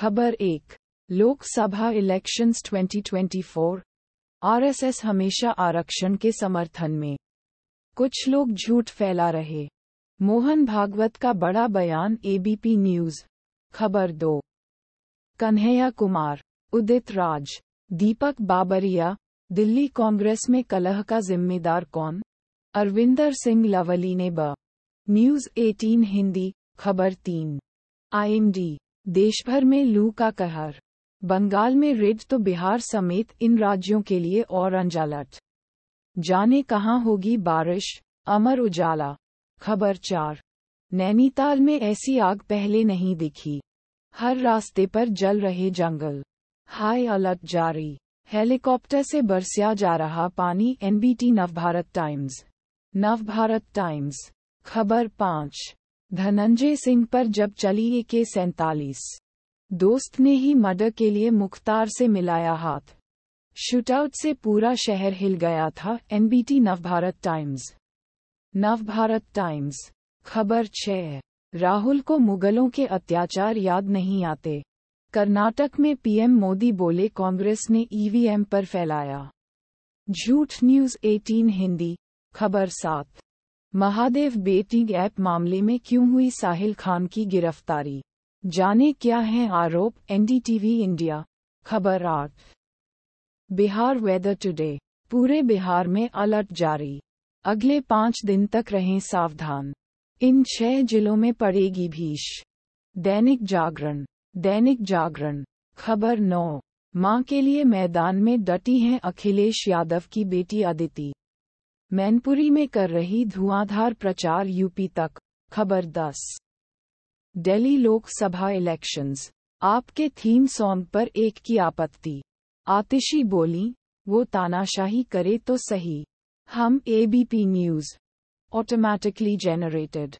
खबर एक Lok Sabha elections 2024 RSS हमेशा आरक्षण के समर्थन में कुछ लोग झूठ फैला रहे मोहन भागवत का बड़ा बयान एबीपी न्यूज खबर दो कन्हैया कुमार उदित राज दीपक बाबरिया दिल्ली कांग्रेस में कलह का जिम्मेदार कौन अरविंदर सिंह लवली ने ब न्यूज 18 हिंदी खबर तीन आईएमडी देशभर में लू का कहर बंगाल में रेड तो बिहार समेत इन राज्यों के लिए और अंजालट जाने कहाँ होगी बारिश अमर उजाला खबर चार नैनीताल में ऐसी आग पहले नहीं दिखी हर रास्ते पर जल रहे जंगल हाई अलर्ट जारी हेलीकॉप्टर से बरसिया जा रहा पानी NBT Navbharat Times Navbharat Times खबर पाँच धनंजय सिंह पर जब चली ए के सैतालीस दोस्त ने ही मर्डर के लिए मुख्तार से मिलाया हाथ शूटआउट से पूरा शहर हिल गया था NBT Navbharat Times Navbharat Times खबर छह राहुल को मुगलों के अत्याचार याद नहीं आते कर्नाटक में पीएम मोदी बोले कांग्रेस ने ईवीएम पर फैलाया झूठ न्यूज 18 हिंदी खबर सात महादेव बेटिंग ऐप मामले में क्यों हुई साहिल खान की गिरफ्तारी जाने क्या है आरोप एनडीटीवी इंडिया खबर आठ बिहार वेदर टुडे पूरे बिहार में अलर्ट जारी अगले पाँच दिन तक रहें सावधान इन छह जिलों में पड़ेगी भीष दैनिक जागरण दैनिक जागरण खबर नौ माँ के लिए मैदान में डटी हैं अखिलेश यादव की बेटी अदिति मैनपुरी में कर रही धुआंधार प्रचार यूपी तक खबर 10 दिल्ली लोकसभा इलेक्शंस आपके थीम सॉन्ग पर एक की आपत्ति आतिशी बोली वो तानाशाही करे तो सही हम एबीपी न्यूज ऑटोमैटिकली जेनरेटेड